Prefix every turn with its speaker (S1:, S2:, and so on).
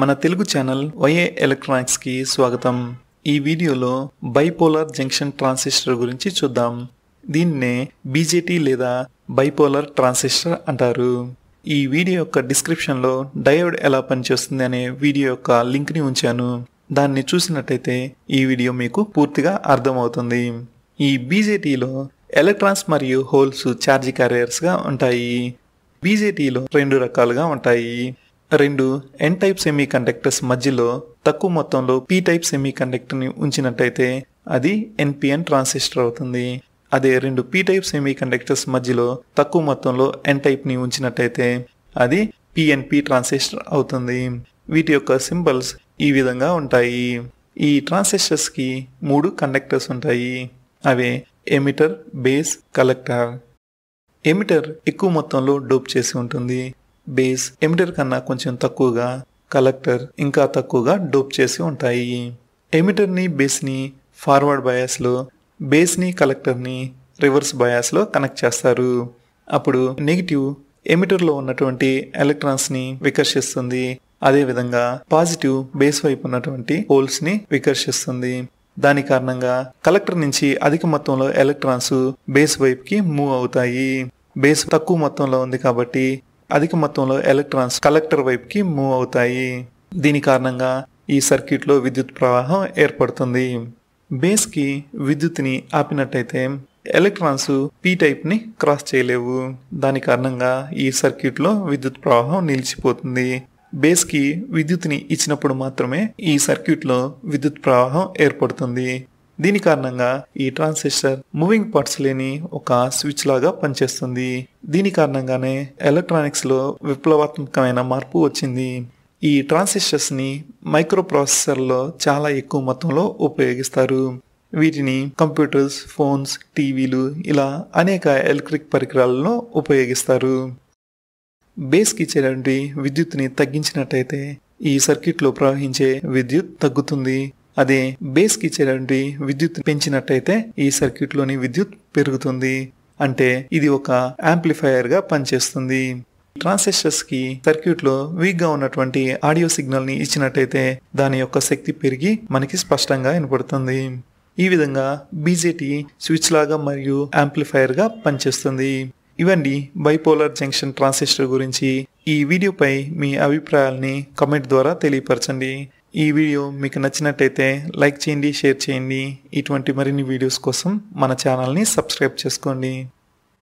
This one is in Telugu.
S1: మన తెలుగు ఛానల్ వైఏ ఎలక్ట్రానిక్స్కి స్వాగతం ఈ వీడియోలో బైపోలార్ జంక్షన్ ట్రాన్సిస్టర్ గురించి చూద్దాం దీన్నే బీజేటీ లేదా బైపోలార్ ట్రాన్సిస్టర్ అంటారు ఈ వీడియో యొక్క డిస్క్రిప్షన్లో డయోడ్ ఎలా పనిచేస్తుంది అనే వీడియో యొక్క లింక్ని ఉంచాను దాన్ని చూసినట్టయితే ఈ వీడియో మీకు పూర్తిగా అర్థమవుతుంది ఈ బీజేటీలో ఎలక్ట్రాన్స్ మరియు హోల్స్ ఛార్జ్ క్యారియర్స్గా ఉంటాయి బీజేటీలో రెండు రకాలుగా ఉంటాయి రెండు ఎన్ టైప్ సెమీ కండక్టర్స్ మధ్యలో తక్కువ మొత్తంలో పి టైప్ సెమీ కండక్టర్ని ఉంచినట్టయితే అది ఎన్పిఎన్ ట్రాన్సిస్టర్ అవుతుంది అదే రెండు పి టైప్ సెమీ కండక్టర్స్ మధ్యలో తక్కువ మొత్తంలో ఎన్ టైప్ని ఉంచినట్టయితే అది పిఎన్పి ట్రాన్సిస్టర్ అవుతుంది వీటి యొక్క సింబల్స్ ఈ విధంగా ఉంటాయి ఈ ట్రాన్సిస్టర్స్కి మూడు కండక్టర్స్ ఉంటాయి అవే ఎమిటర్ బేస్ కలెక్టర్ ఎమిటర్ ఎక్కువ మొత్తంలో డోప్ చేసి ఉంటుంది బేస్ ఎమిటర్ కన్నా కొంచెం తక్కువగా కలెక్టర్ ఇంకా తక్కువగా డోప్ చేసి ఉంటాయి ఎమిటర్ని బేస్ని ఫార్వర్డ్ బయాస్లో బేస్ని కలెక్టర్ని రివర్స్ బయాస్లో కనెక్ట్ చేస్తారు అప్పుడు నెగిటివ్ ఎమిటర్లో ఉన్నటువంటి ఎలక్ట్రాన్స్ని వికర్షిస్తుంది అదేవిధంగా పాజిటివ్ బేస్ వైపు ఉన్నటువంటి హోల్స్ని వికర్షిస్తుంది దాని కారణంగా కలెక్టర్ నుంచి అధిక మొత్తంలో ఎలక్ట్రాన్స్ బేస్ వైపుకి మూవ్ అవుతాయి బేస్ తక్కువ మొత్తంలో ఉంది కాబట్టి అధిక మొత్తంలో ఎలక్ట్రాన్స్ కలెక్టర్ వైపుకి మూవ్ అవుతాయి దీని కారణంగా ఈ సర్క్యూట్లో విద్యుత్ ప్రవాహం ఏర్పడుతుంది బేస్కి విద్యుత్ని ఆపినట్టయితే ఎలక్ట్రాన్స్ పీ టైప్ని క్రాస్ చేయలేవు దాని కారణంగా ఈ సర్క్యూట్లో విద్యుత్ ప్రవాహం నిలిచిపోతుంది బేస్కి విద్యుత్ని ఇచ్చినప్పుడు మాత్రమే ఈ సర్క్యూట్లో విద్యుత్ ప్రవాహం ఏర్పడుతుంది దీని కారణంగా ఈ ట్రాన్సిస్టర్ మూవింగ్ పార్ట్స్ లేని ఒక స్విచ్ లాగా పనిచేస్తుంది దీని కారణంగానే ఎలక్ట్రానిక్స్ లో విప్లవాత్మకమైన మార్పు వచ్చింది ఈ ట్రాన్సిస్టర్స్ ని మైక్రో ప్రాసెసర్లో చాలా ఎక్కువ మొత్తంలో ఉపయోగిస్తారు వీటిని కంప్యూటర్స్ ఫోన్స్ టీవీలు ఇలా అనేక ఎలక్ట్రిక్ పరికరాలలో ఉపయోగిస్తారు బేస్కి ఇచ్చేటువంటి విద్యుత్ని తగ్గించినట్టయితే ఈ సర్క్యూట్లో ప్రవహించే విద్యుత్ తగ్గుతుంది అదే కి ఇచ్చేటువంటి విద్యుత్ పెంచినట్టయితే ఈ సర్క్యూట్లోని విద్యుత్ పెరుగుతుంది అంటే ఇది ఒక యాంప్లిఫైయర్గా పనిచేస్తుంది లో సర్క్యూట్లో వీక్గా ఉన్నటువంటి ఆడియో సిగ్నల్ని ఇచ్చినట్టయితే దాని యొక్క శక్తి పెరిగి మనకి స్పష్టంగా వినపడుతుంది ఈ విధంగా బీజేటీ స్విచ్ లాగా మరియు గా పనిచేస్తుంది ఇవండి బైపోలార్ జంక్షన్ ట్రాన్సిస్టర్ గురించి ఈ వీడియోపై మీ అభిప్రాయాల్ని కమెంట్ ద్వారా తెలియపరచండి ఈ వీడియో మీకు నచ్చినట్టయితే లైక్ చేయండి షేర్ చేయండి ఇటువంటి మరిన్ని వీడియోస్ కోసం మన ఛానల్ని సబ్స్క్రైబ్ చేసుకోండి